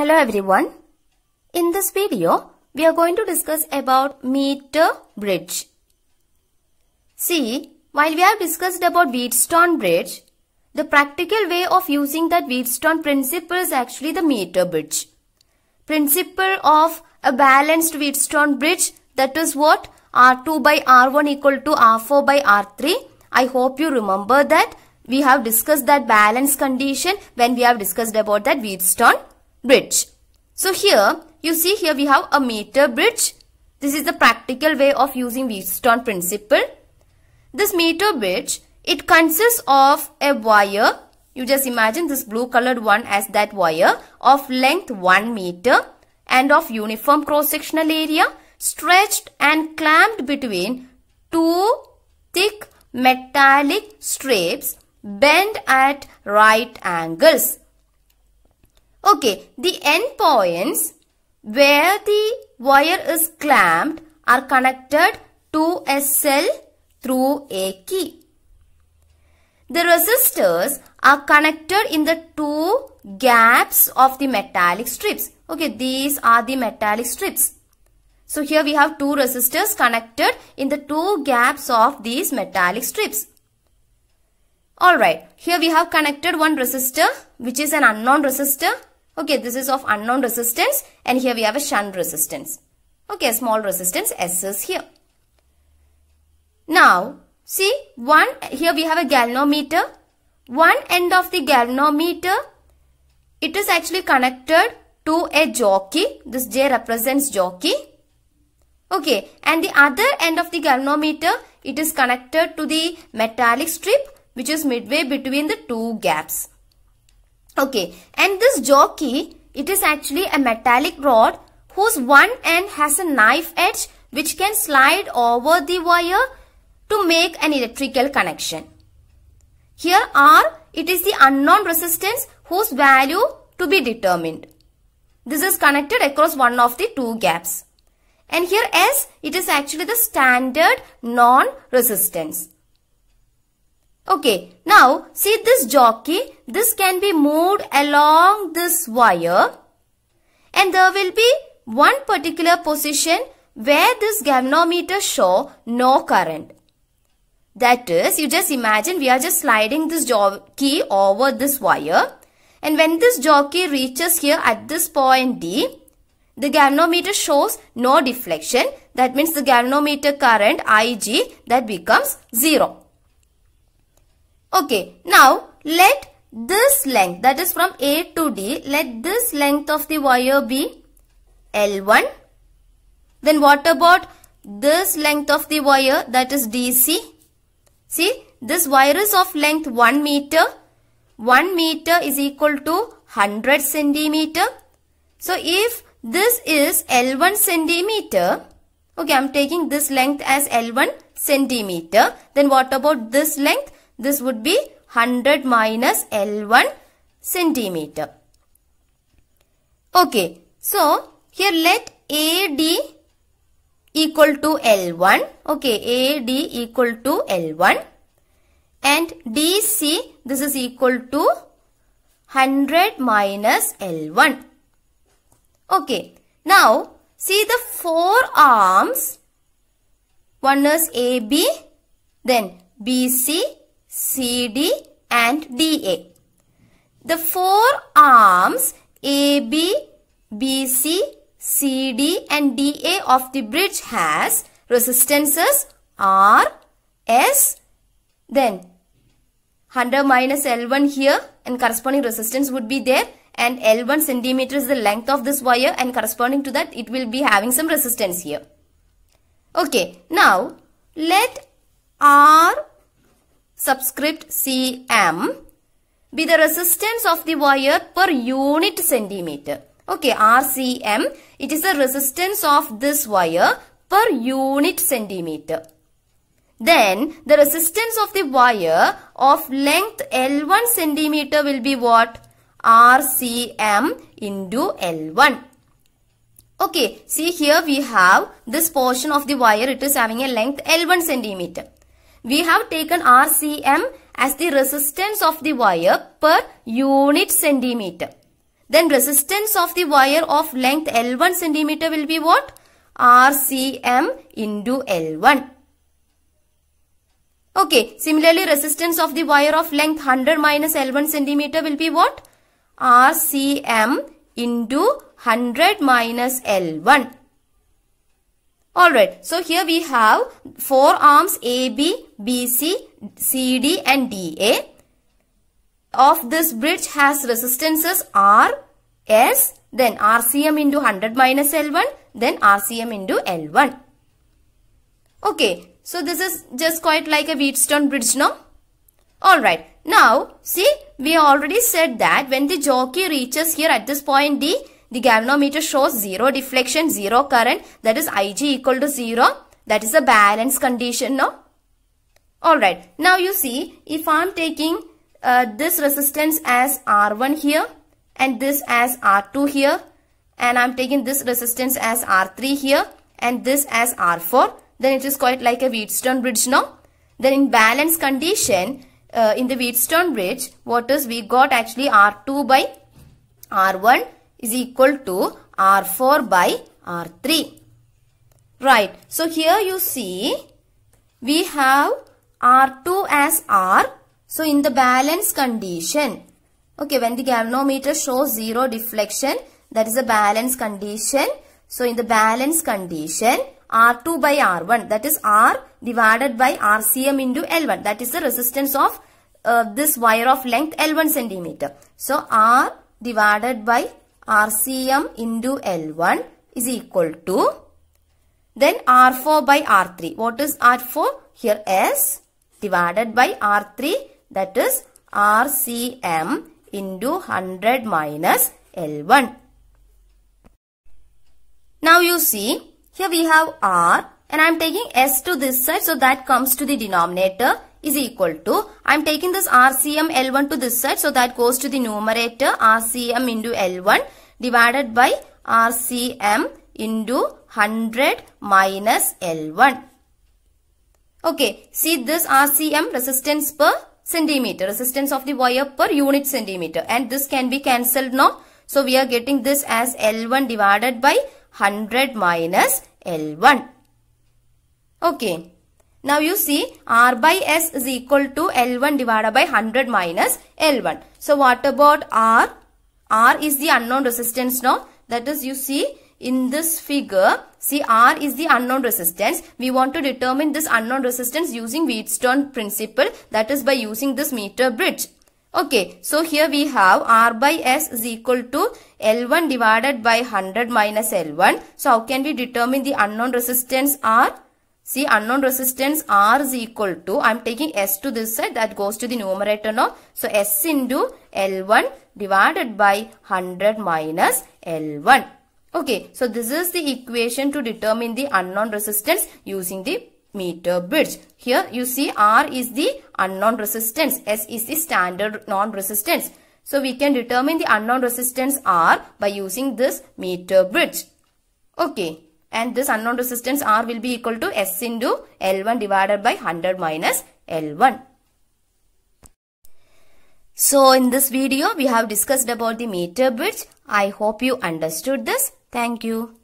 Hello everyone. In this video, we are going to discuss about meter bridge. See, while we have discussed about Wheatstone bridge, the practical way of using that Wheatstone principle is actually the meter bridge. Principle of a balanced Wheatstone bridge that is what R2 by R1 equal to R4 by R3. I hope you remember that we have discussed that balance condition when we have discussed about that Wheatstone bridge. So here, you see here we have a meter bridge. This is the practical way of using Wheatstone principle. This meter bridge, it consists of a wire. You just imagine this blue colored one as that wire of length 1 meter and of uniform cross-sectional area stretched and clamped between two thick metallic strips bent at right angles. Okay, the end points where the wire is clamped are connected to a cell through a key. The resistors are connected in the two gaps of the metallic strips. Okay, these are the metallic strips. So here we have two resistors connected in the two gaps of these metallic strips. Alright, here we have connected one resistor which is an unknown resistor Okay, this is of unknown resistance and here we have a shunt resistance. Okay, small resistance S is here. Now, see one here we have a galvanometer. One end of the galvanometer, it is actually connected to a jockey. This J represents jockey. Okay, and the other end of the galvanometer, it is connected to the metallic strip which is midway between the two gaps. Okay, and this jockey, it is actually a metallic rod whose one end has a knife edge which can slide over the wire to make an electrical connection. Here R, it is the unknown resistance whose value to be determined. This is connected across one of the two gaps. And here S, it is actually the standard non-resistance. Okay, now see this jockey, this can be moved along this wire and there will be one particular position where this galvanometer show no current. That is, you just imagine we are just sliding this jockey over this wire and when this jockey reaches here at this point D, the galvanometer shows no deflection. That means the galvanometer current IG that becomes 0. Okay, now let this length that is from A to D, let this length of the wire be L1. Then what about this length of the wire that is DC? See, this wire is of length 1 meter. 1 meter is equal to 100 centimeter. So if this is L1 centimeter, okay, I'm taking this length as L1 centimeter. Then what about this length? This would be 100 minus L1 centimeter. Okay, so here let AD equal to L1. Okay, AD equal to L1 and DC this is equal to 100 minus L1. Okay, now see the four arms. One is AB, then BC CD and DA. The four arms AB, BC, CD and DA of the bridge has resistances R, S, then 100 minus L1 here and corresponding resistance would be there and L1 centimeter is the length of this wire and corresponding to that it will be having some resistance here. Okay, now let R subscript cm be the resistance of the wire per unit centimeter. Okay, RCM, it is the resistance of this wire per unit centimeter. Then the resistance of the wire of length L1 centimeter will be what? RCM into L1. Okay, see here we have this portion of the wire, it is having a length L1 centimeter. We have taken RCM as the resistance of the wire per unit centimeter. Then resistance of the wire of length L1 centimeter will be what? RCM into L1. Okay, similarly resistance of the wire of length 100 minus L1 centimeter will be what? RCM into 100 minus L1. Alright, so here we have four arms AB, BC, CD and DA. Of this bridge has resistances R, S, then RCM into 100 minus L1, then RCM into L1. Okay, so this is just quite like a Wheatstone bridge, now. Alright, now see we already said that when the jockey reaches here at this point D, the galvanometer shows zero deflection, zero current. That is Ig equal to zero. That is a balance condition. No? Alright. Now you see, if I am taking uh, this resistance as R1 here and this as R2 here and I am taking this resistance as R3 here and this as R4 then it is quite like a Wheatstone bridge now. Then in balance condition uh, in the Wheatstone bridge what is we got actually R2 by R1 is equal to R4 by R3. Right. So, here you see we have R2 as R. So, in the balance condition, okay, when the galvanometer shows zero deflection, that is a balance condition. So, in the balance condition, R2 by R1, that is R divided by RCM into L1, that is the resistance of uh, this wire of length L1 centimeter. So, R divided by RCM into L1 is equal to then R4 by R3. What is R4? Here S divided by R3 that is RCM into 100 minus L1. Now you see here we have R and I am taking S to this side so that comes to the denominator is equal to, I am taking this RCM L1 to this side, so that goes to the numerator RCM into L1 divided by RCM into 100 minus L1. Okay, see this RCM resistance per centimeter, resistance of the wire per unit centimeter and this can be cancelled now. So we are getting this as L1 divided by 100 minus L1. Okay. Now you see R by S is equal to L1 divided by 100 minus L1. So what about R? R is the unknown resistance now. That is you see in this figure, see R is the unknown resistance. We want to determine this unknown resistance using Wheatstone principle. That is by using this meter bridge. Okay, so here we have R by S is equal to L1 divided by 100 minus L1. So how can we determine the unknown resistance R? See unknown resistance R is equal to, I am taking S to this side that goes to the numerator now. So S into L1 divided by 100 minus L1. Okay, so this is the equation to determine the unknown resistance using the meter bridge. Here you see R is the unknown resistance, S is the standard non-resistance. So we can determine the unknown resistance R by using this meter bridge. Okay and this unknown resistance R will be equal to S into L1 divided by 100 minus L1. So in this video we have discussed about the meter bridge. I hope you understood this. Thank you.